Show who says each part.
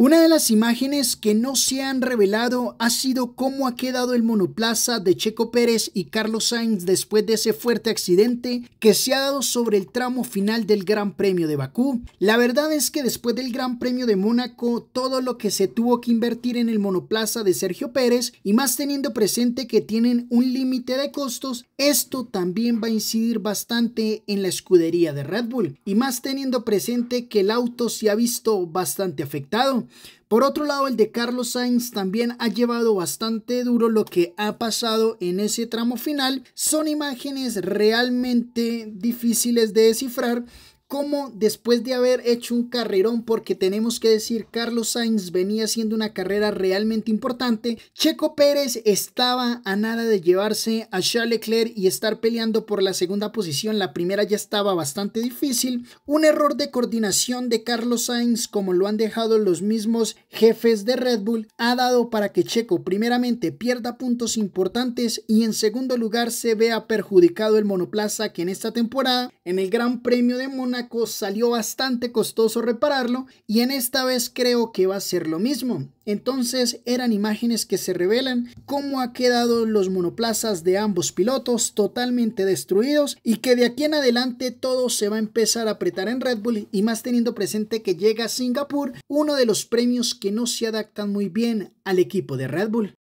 Speaker 1: Una de las imágenes que no se han revelado ha sido cómo ha quedado el monoplaza de Checo Pérez y Carlos Sainz después de ese fuerte accidente que se ha dado sobre el tramo final del Gran Premio de Bakú. La verdad es que después del Gran Premio de Mónaco, todo lo que se tuvo que invertir en el monoplaza de Sergio Pérez y más teniendo presente que tienen un límite de costos, esto también va a incidir bastante en la escudería de Red Bull y más teniendo presente que el auto se ha visto bastante afectado. Por otro lado, el de Carlos Sainz también ha llevado bastante duro lo que ha pasado en ese tramo final. Son imágenes realmente difíciles de descifrar cómo después de haber hecho un carrerón, porque tenemos que decir, Carlos Sainz venía haciendo una carrera realmente importante, Checo Pérez estaba a nada de llevarse a Charles Leclerc y estar peleando por la segunda posición, la primera ya estaba bastante difícil, un error de coordinación de Carlos Sainz como lo han dejado los mismos jefes de Red Bull, ha dado para que Checo primeramente pierda puntos importantes y en segundo lugar se vea perjudicado el monoplaza que en esta temporada, en el Gran Premio de Mónaco, salió bastante costoso repararlo y en esta vez creo que va a ser lo mismo. Entonces eran imágenes que se revelan cómo ha quedado los monoplazas de ambos pilotos totalmente destruidos y que de aquí en adelante todo se va a empezar a apretar en Red Bull y más teniendo presente que llega a Singapur uno de los premios que no se adaptan muy bien al equipo de Red Bull.